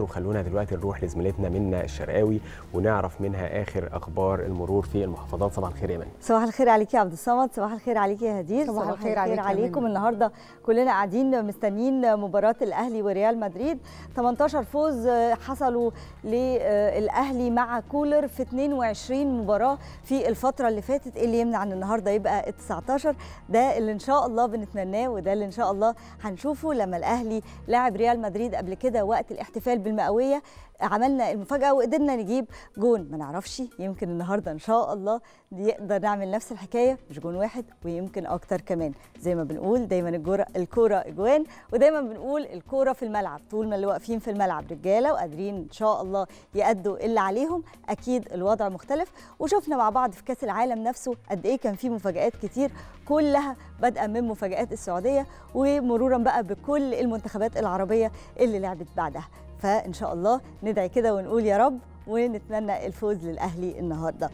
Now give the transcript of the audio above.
وخلونا دلوقتي نروح لزميلتنا منا الشرقاوي ونعرف منها اخر اخبار المرور في المحافظات صباح الخير يا منى صباح الخير عليك يا عبد الصمد صباح الخير عليك يا هدير صباح, صباح الخير, الخير عليكم النهارده كلنا قاعدين مستنيين مباراه الاهلي وريال مدريد 18 فوز حصلوا للاهلي مع كولر في 22 مباراه في الفتره اللي فاتت إيه اللي يمنع ان النهارده يبقى 19 ده اللي ان شاء الله بنتمناه وده اللي ان شاء الله هنشوفه لما الاهلي لاعب ريال مدريد قبل كده وقت الاحتفال الجانب المئويه عملنا المفاجاه وقدرنا نجيب جون ما نعرفش يمكن النهارده ان شاء الله نقدر نعمل نفس الحكايه مش جون واحد ويمكن اكتر كمان زي ما بنقول دايما الجوره الكوره اجوان ودايما بنقول الكوره في الملعب طول ما اللي واقفين في الملعب رجاله وقادرين ان شاء الله يأدوا اللي عليهم اكيد الوضع مختلف وشفنا مع بعض في كاس العالم نفسه قد ايه كان في مفاجات كتير كلها بدءا من مفاجات السعوديه ومرورا بقى بكل المنتخبات العربيه اللي لعبت بعدها فان شاء الله ندعي كده ونقول يا رب ونتمنى الفوز للاهلي النهارده